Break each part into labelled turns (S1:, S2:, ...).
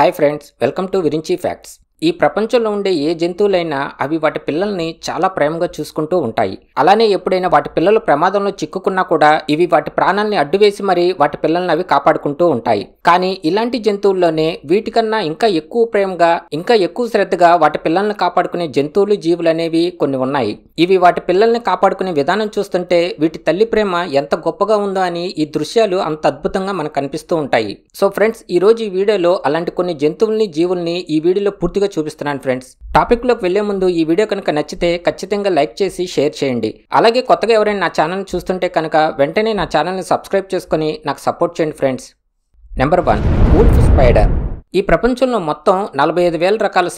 S1: Hi friends, welcome to Virinchi Facts. ఈ ప్రపంచంలో ఉండే ఏ జంతువులైనా అవి వాటి పిల్లల్ని చాలా ప్రేమగా చూసుకుంటూ ఉంటాయి అలానే ఎప్పుడైనా వాటి పిల్లలు ప్రమాదంలో చిక్కుకున్నా కూడా ఇవి వాటి ప్రాణాల్ని అడ్డువేసి మరీ వాటి పిల్లల్ని అవి కాపాడుకుంటూ ఉంటాయి కానీ ఇలాంటి జంతువుల్లోనే వీటికన్నా ఇంకా ఎక్కువ ప్రేమగా ఇంకా ఎక్కువ శ్రద్ధగా వాటి పిల్లల్ని కాపాడుకునే జంతువులు జీవులు అనేవి కొన్ని ఉన్నాయి ఇవి వాటి పిల్లల్ని కాపాడుకునే విధానం చూస్తుంటే వీటి తల్లి ప్రేమ ఎంత గొప్పగా ఉందో అని ఈ దృశ్యాలు అంత అద్భుతంగా మనకు కనిపిస్తూ ఉంటాయి సో ఫ్రెండ్స్ ఈ రోజు ఈ వీడియోలో అలాంటి కొన్ని జంతువుల్ని జీవుల్ని ఈ వీడియోలో పూర్తిగా చూపిస్తున్నాను ఫ్రెండ్స్ లోకి వెళ్లే ముందు ఈ వీడియో కనుక నచ్చితే ఖచ్చితంగా లైక్ చేసి షేర్ చేయండి అలాగే కొత్తగా ఎవరైనా నా ఛానల్ చూస్తుంటే కనుక వెంటనే నా ఛానల్ని సబ్స్క్రైబ్ చేసుకుని నాకు సపోర్ట్ చేయండి friends number one wolf spider ఈ ప్రపంచంలో మొత్తం నలభై ఐదు వేల రకాల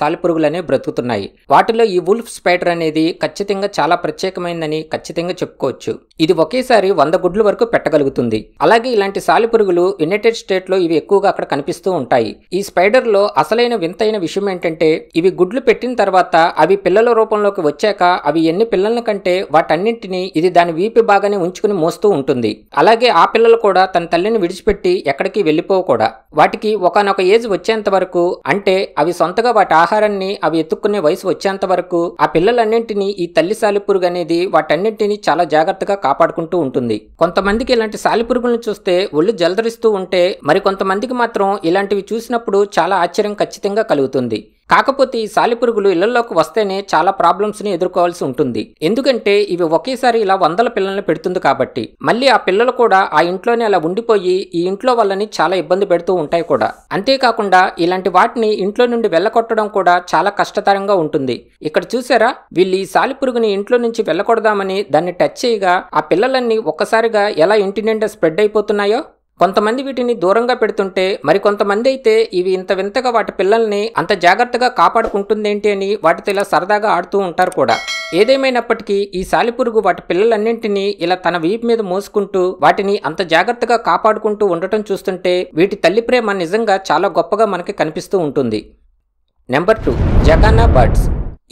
S1: అనేవి బ్రతుకుతున్నాయి వాటిలో ఈ వుల్ఫ్ స్పైడర్ అనేది ఖచ్చితంగా చాలా ప్రత్యేకమైందని ఖచ్చితంగా చెప్పుకోవచ్చు ఇది ఒకేసారి వంద గుడ్ల వరకు పెట్టగలుగుతుంది అలాగే ఇలాంటి సాలిపురుగులు యునైటెడ్ లో ఇవి ఎక్కువగా అక్కడ కనిపిస్తూ ఉంటాయి ఈ స్పైడర్లో అసలైన వింతైన విషయం ఏంటంటే ఇవి గుడ్లు పెట్టిన తర్వాత అవి పిల్లల రూపంలోకి వచ్చాక అవి ఎన్ని పిల్లల కంటే వాటన్నింటినీ ఇది దాని వీపి బాగానే ఉంచుకుని మోస్తూ ఉంటుంది అలాగే ఆ పిల్లలు కూడా తన తల్లిని విడిచిపెట్టి ఎక్కడికి వెళ్ళిపోవు కూడా వాటికి ఒకనొక ఏజ్ వచ్చేంత వరకు అంటే అవి సొంతగా వాటి ఆహారాన్ని అవి ఎత్తుక్కునే వయసు వచ్చేంత వరకు ఆ పిల్లలన్నింటినీ ఈ తల్లి సాలిపురుగు అనేది వాటన్నింటినీ చాలా జాగ్రత్తగా కాపాడుకుంటూ ఉంటుంది కొంతమందికి ఇలాంటి సాలిపురుగులను చూస్తే ఒళ్ళు జలదరిస్తూ ఉంటే మరికొంతమందికి మాత్రం ఇలాంటివి చూసినప్పుడు చాలా ఆశ్చర్యం ఖచ్చితంగా కలుగుతుంది కాకపోతే ఈ సాలిపురుగులు ఇళ్లలోకి వస్తేనే చాలా ప్రాబ్లమ్స్ని ఎదుర్కోవాల్సి ఉంటుంది ఎందుకంటే ఇవి ఒకేసారి ఇలా వందల పిల్లల్ని పెడుతుంది కాబట్టి మళ్ళీ ఆ పిల్లలు కూడా ఆ ఇంట్లోనే అలా ఉండిపోయి ఈ ఇంట్లో వాళ్ళని చాలా ఇబ్బంది పెడుతూ ఉంటాయి కూడా అంతేకాకుండా ఇలాంటి వాటిని ఇంట్లో నుండి వెళ్ళకొట్టడం కూడా చాలా కష్టతరంగా ఉంటుంది ఇక్కడ చూసారా వీళ్ళు ఈ సాలిపురుగుని ఇంట్లో నుంచి వెళ్ళకూడదామని దాన్ని టచ్ చేయగా ఆ పిల్లలన్నీ ఒక్కసారిగా ఎలా ఇంటి నిండా స్ప్రెడ్ అయిపోతున్నాయో కొంతమంది వీటిని దూరంగా పెడుతుంటే మరికొంతమంది అయితే ఇవి ఇంత వింతగా వాటి పిల్లల్ని అంత జాగ్రత్తగా కాపాడుకుంటుందేంటి అని వాటితో ఇలా సరదాగా ఆడుతూ ఉంటారు కూడా ఏదేమైనప్పటికీ ఈ సాలిపురుగు వాటి పిల్లలన్నింటినీ ఇలా తన వీపు మీద మోసుకుంటూ వాటిని అంత జాగ్రత్తగా కాపాడుకుంటూ ఉండటం చూస్తుంటే వీటి తల్లి ప్రేమ నిజంగా చాలా గొప్పగా మనకి కనిపిస్తూ ఉంటుంది నెంబర్ టూ జగానా బర్డ్స్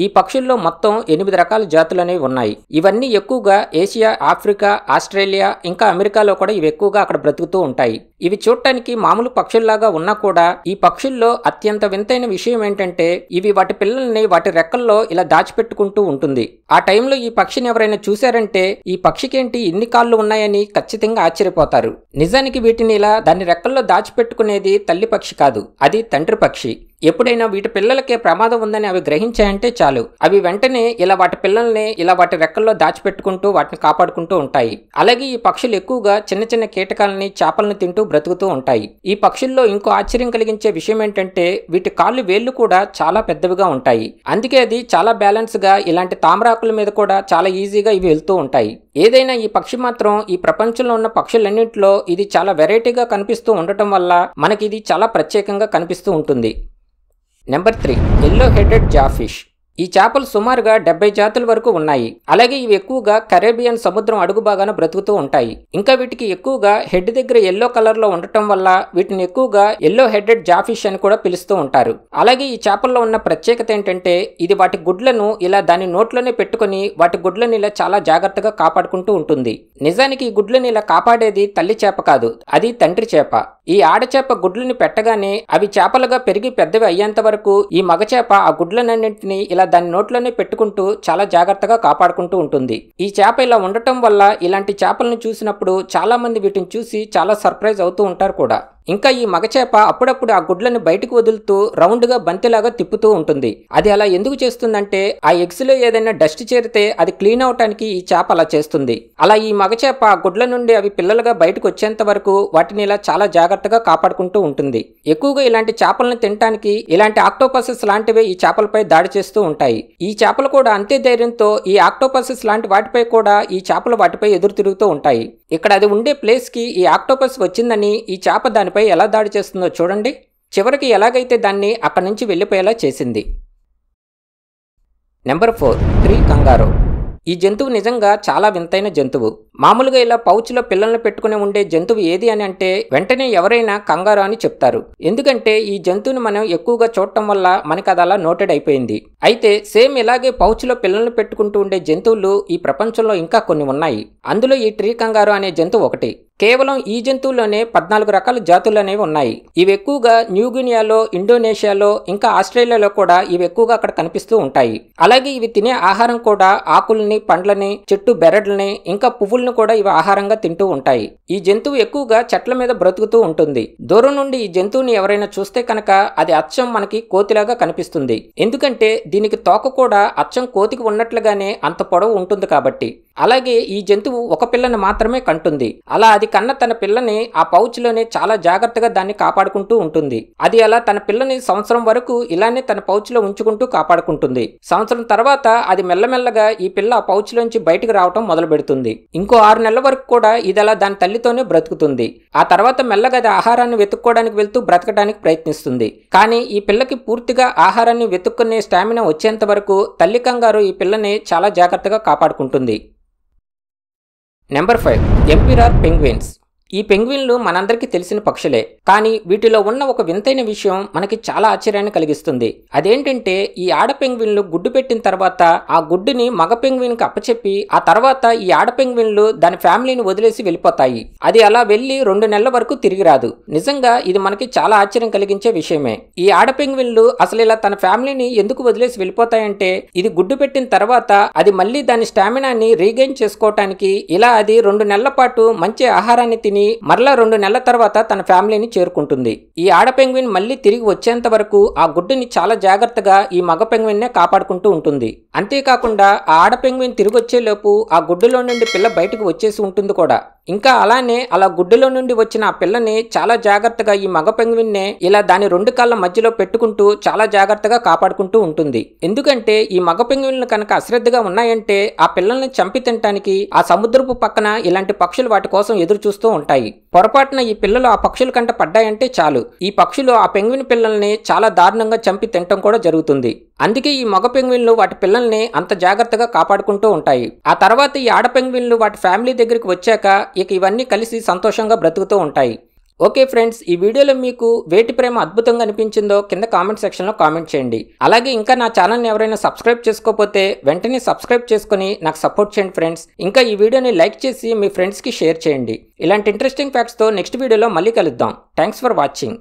S1: ఈ పక్షుల్లో మొత్తం ఎనిమిది రకాల జాతులనేవి ఉన్నాయి ఇవన్నీ ఎక్కువగా ఏషియా ఆఫ్రికా ఆస్ట్రేలియా ఇంకా అమెరికాలో కూడా ఇవి ఎక్కువగా అక్కడ బ్రతుకుతూ ఉంటాయి ఇవి చూడటానికి మామూలు పక్షుల్లాగా ఉన్నా కూడా ఈ పక్షుల్లో అత్యంత వింతైన విషయం ఏంటంటే ఇవి వాటి పిల్లల్ని వాటి రెక్కల్లో ఇలా దాచిపెట్టుకుంటూ ఉంటుంది ఆ టైంలో ఈ పక్షిని ఎవరైనా చూశారంటే ఈ పక్షికేంటి ఇన్ని కాళ్ళు ఉన్నాయని ఖచ్చితంగా ఆశ్చర్యపోతారు నిజానికి వీటిని ఇలా దాని రెక్కల్లో దాచిపెట్టుకునేది తల్లి పక్షి కాదు అది తండ్రి పక్షి ఎప్పుడైనా వీటి పిల్లలకే ప్రమాదం ఉందని అవి గ్రహించాయంటే చాలు అవి వెంటనే ఇలా వాటి పిల్లల్ని ఇలా వాటి రెక్కల్లో దాచిపెట్టుకుంటూ వాటిని కాపాడుకుంటూ ఉంటాయి అలాగే ఈ పక్షులు ఎక్కువగా చిన్న చిన్న కీటకాలని చేపలను తింటూ బ్రతుకుతూ ఉంటాయి ఈ పక్షుల్లో ఇంకో ఆశ్చర్యం కలిగించే విషయం ఏంటంటే వీటి కాళ్ళు వేళ్లు కూడా చాలా పెద్దవిగా ఉంటాయి అందుకే అది చాలా బ్యాలెన్స్గా ఇలాంటి తామరాకుల మీద కూడా చాలా ఈజీగా ఇవి వెళ్తూ ఉంటాయి ఏదైనా ఈ పక్షి మాత్రం ఈ ప్రపంచంలో ఉన్న పక్షులన్నింటిలో ఇది చాలా వెరైటీగా కనిపిస్తూ ఉండటం వల్ల మనకి ఇది చాలా ప్రత్యేకంగా కనిపిస్తూ ఉంటుంది number three yellow headed jawfish ఈ చేపలు సుమారుగా డెబ్బై జాతుల వరకు ఉన్నాయి అలాగే ఇవి ఎక్కువగా కరేబియన్ సముద్రం అడుగు భాగాన బ్రతుకుతూ ఉంటాయి ఇంకా వీటికి ఎక్కువగా హెడ్ దగ్గర ఎల్లో కలర్లో ఉండటం వల్ల వీటిని ఎక్కువగా ఎల్లో హెడెడ్ జాఫిష్ అని కూడా పిలుస్తూ ఉంటారు అలాగే ఈ చేపల్లో ఉన్న ప్రత్యేకత ఏంటంటే ఇది వాటి గుడ్లను ఇలా దాని నోట్లోనే పెట్టుకుని వాటి గుడ్లను ఇలా చాలా జాగ్రత్తగా కాపాడుకుంటూ ఉంటుంది నిజానికి ఈ గుడ్లను ఇలా కాపాడేది తల్లి చేప కాదు అది తండ్రి చేప ఈ ఆడచేప గుడ్లను పెట్టగానే అవి చేపలుగా పెరిగి పెద్దవి అయ్యేంత వరకు ఈ మగచేప ఆ గుడ్లనన్నింటినీ ఇలా ఇలా దాని నోట్లోనే పెట్టుకుంటూ చాలా జాగ్రత్తగా కాపాడుకుంటూ ఉంటుంది ఈ చేప ఇలా ఉండటం వల్ల ఇలాంటి చేపలను చూసినప్పుడు చాలామంది వీటిని చూసి చాలా సర్ప్రైజ్ అవుతూ ఉంటారు కూడా ఇంకా ఈ మగచేప అప్పుడప్పుడు ఆ గుడ్లను బయటకు వదులుతూ రౌండ్గా బంతిలాగా తిప్పుతూ ఉంటుంది అది అలా ఎందుకు చేస్తుందంటే ఆ ఎగ్స్లో ఏదైనా డస్ట్ చేరితే అది క్లీన్ అవటానికి ఈ చేప అలా చేస్తుంది అలా ఈ మగచేప ఆ గుడ్ల నుండి అవి పిల్లలుగా బయటకు వచ్చేంత వరకు వాటిని ఇలా చాలా జాగ్రత్తగా కాపాడుకుంటూ ఉంటుంది ఎక్కువగా ఇలాంటి చేపలను తినటానికి ఇలాంటి ఆక్టోపసెస్ లాంటివే ఈ చేపలపై దాడి చేస్తూ ఉంటాయి ఈ చేపలు కూడా అంతే ధైర్యంతో ఈ ఆక్టోపసెస్ లాంటి వాటిపై కూడా ఈ చేపలు వాటిపై ఎదురు తిరుగుతూ ఉంటాయి ఇక్కడ అది ఉండే ప్లేస్కి ఈ ఆక్టోపస్ వచ్చిందని ఈ చేప దానిపై ఎలా దాడి చేస్తుందో చూడండి చివరికి ఎలాగైతే దాన్ని అక్కడి నుంచి వెళ్ళిపోయేలా చేసింది నెంబర్ ఫోర్ త్రీ కంగారో ఈ జంతువు నిజంగా చాలా వింతైన జంతువు మామూలుగా ఇలా పౌచ్లో పిల్లల్ని పెట్టుకుని ఉండే జంతువు ఏది అని అంటే వెంటనే ఎవరైనా కంగారు అని చెప్తారు ఎందుకంటే ఈ జంతువుని మనం ఎక్కువగా చూడటం వల్ల మనకు అది అలా నోటెడ్ అయిపోయింది అయితే సేమ్ ఇలాగే పౌచ్లో పిల్లల్ని పెట్టుకుంటూ ఉండే జంతువులు ఈ ప్రపంచంలో ఇంకా కొన్ని ఉన్నాయి అందులో ఈ ట్రీ కంగారు అనే జంతువు ఒకటి కేవలం ఈ జంతువుల్లోనే పద్నాలుగు రకాల జాతులు అనేవి ఉన్నాయి ఇవి ఎక్కువగా న్యూగినియాలో ఇండోనేషియాలో ఇంకా ఆస్ట్రేలియాలో కూడా ఇవి ఎక్కువగా అక్కడ కనిపిస్తూ ఉంటాయి అలాగే ఇవి తినే ఆహారం కూడా ఆకుల్ని పండ్లని చెట్టు బెరడ్లని ఇంకా పువ్వులను కూడా ఇవి ఆహారంగా తింటూ ఉంటాయి ఈ జంతువు ఎక్కువగా చెట్ల మీద బ్రతుకుతూ ఉంటుంది దూరం నుండి ఈ జంతువుని ఎవరైనా చూస్తే కనుక అది అచ్చం మనకి కోతిలాగా కనిపిస్తుంది ఎందుకంటే దీనికి తోక కూడా అచ్చం కోతికి ఉన్నట్లుగానే అంత పొడవు ఉంటుంది కాబట్టి అలాగే ఈ జంతువు ఒక పిల్లని మాత్రమే కంటుంది అలా అది కన్న తన పిల్లని ఆ లోనే చాలా జాగ్రత్తగా దాన్ని కాపాడుకుంటూ ఉంటుంది అది అలా తన పిల్లని సంవత్సరం వరకు ఇలానే తన లో ఉంచుకుంటూ కాపాడుకుంటుంది సంవత్సరం తర్వాత అది మెల్లమెల్లగా ఈ పిల్ల ఆ పౌచ్లోంచి బయటకు రావటం మొదలు పెడుతుంది ఇంకో ఆరు నెలల వరకు కూడా ఇది అలా దాని తల్లితోనే బ్రతుకుతుంది ఆ తర్వాత మెల్లగా అది ఆహారాన్ని వెతుక్కోవడానికి వెళ్తూ బ్రతకడానికి ప్రయత్నిస్తుంది కానీ ఈ పిల్లకి పూర్తిగా ఆహారాన్ని వెతుక్కునే స్టామినా వచ్చేంత వరకు తల్లి కంగారు ఈ పిల్లని చాలా జాగ్రత్తగా కాపాడుకుంటుంది నెంబర్ ఫైవ్ ఎంపీఆర్ పెంగ్విన్స్ ఈ పెంగ్విన్లు మనందరికీ తెలిసిన పక్షులే కానీ వీటిలో ఉన్న ఒక వింతైన విషయం మనకి చాలా ఆశ్చర్యాన్ని కలిగిస్తుంది అదేంటంటే ఈ ఆడ పెంగ్విన్లు గుడ్డు పెట్టిన తర్వాత ఆ గుడ్డుని మగ పెంగ్విన్కి అప్పచెప్పి ఆ తర్వాత ఈ ఆడ పెంగ్విన్లు దాని ఫ్యామిలీని వదిలేసి వెళ్ళిపోతాయి అది అలా వెళ్ళి రెండు నెలల వరకు తిరిగి రాదు నిజంగా ఇది మనకి చాలా ఆశ్చర్యం కలిగించే విషయమే ఈ ఆడ పెంగ్విన్లు అసలు ఇలా తన ఫ్యామిలీని ఎందుకు వదిలేసి వెళ్ళిపోతాయంటే ఇది గుడ్డు పెట్టిన తర్వాత అది మళ్ళీ దాని స్టామినాని రీగైన్ చేసుకోవటానికి ఇలా అది రెండు నెలల పాటు మంచి ఆహారాన్ని తిని పెంగ్విన్ని మరలా రెండు నెలల తర్వాత తన ఫ్యామిలీని చేరుకుంటుంది ఈ ఆడ పెంగ్విన్ మళ్ళీ తిరిగి వచ్చేంత వరకు ఆ గుడ్డుని చాలా జాగ్రత్తగా ఈ మగ పెంగ్విన్నే కాపాడుకుంటూ ఉంటుంది అంతేకాకుండా ఆ ఆడ పెంగ్విన్ తిరిగి వచ్చేలోపు ఆ గుడ్డులో నుండి పిల్ల బయటకు వచ్చేసి ఉంటుంది కూడా ఇంకా అలానే అలా గుడ్డులో నుండి వచ్చిన ఆ పిల్లని చాలా జాగ్రత్తగా ఈ మగ పెంగ్విన్నే ఇలా దాని రెండు కాళ్ళ మధ్యలో పెట్టుకుంటూ చాలా జాగ్రత్తగా కాపాడుకుంటూ ఉంటుంది ఎందుకంటే ఈ మగ పెంగ్విన్లు కనుక అశ్రద్ధగా ఉన్నాయంటే ఆ పిల్లల్ని చంపి తినటానికి ఆ సముద్రపు పక్కన ఇలాంటి పక్షులు వాటి కోసం ఎదురు చూస్తూ ఉంటాయి పొరపాటున ఈ పిల్లలు ఆ పక్షుల కంట పడ్డాయంటే చాలు ఈ పక్షులు ఆ పెంగ్విన్ పిల్లల్ని చాలా దారుణంగా చంపి తినటం కూడా జరుగుతుంది అందుకే ఈ మగ పెంగ్విన్లు వాటి పిల్లల్ని అంత జాగ్రత్తగా కాపాడుకుంటూ ఉంటాయి ఆ తర్వాత ఈ ఆడ పెంగ్విన్లు వాటి ఫ్యామిలీ దగ్గరికి వచ్చాక ఇక ఇవన్నీ కలిసి సంతోషంగా బ్రతుకుతూ ఉంటాయి ఓకే ఫ్రెండ్స్ ఈ వీడియోలో మీకు వేటి ప్రేమ అద్భుతంగా అనిపించిందో కింద కామెంట్ సెక్షన్లో కామెంట్ చేయండి అలాగే ఇంకా నా ఛానల్ని ఎవరైనా సబ్స్క్రైబ్ చేసుకోకపోతే వెంటనే సబ్స్క్రైబ్ చేసుకుని నాకు సపోర్ట్ చేయండి ఫ్రెండ్స్ ఇంకా ఈ వీడియోని లైక్ చేసి మీ ఫ్రెండ్స్కి షేర్ చేయండి ఇలాంటి ఇంట్రెస్టింగ్ ఫ్యాక్ట్స్తో నెక్స్ట్ వీడియోలో మళ్ళీ కలుద్దాం థ్యాంక్స్ ఫర్ వాచింగ్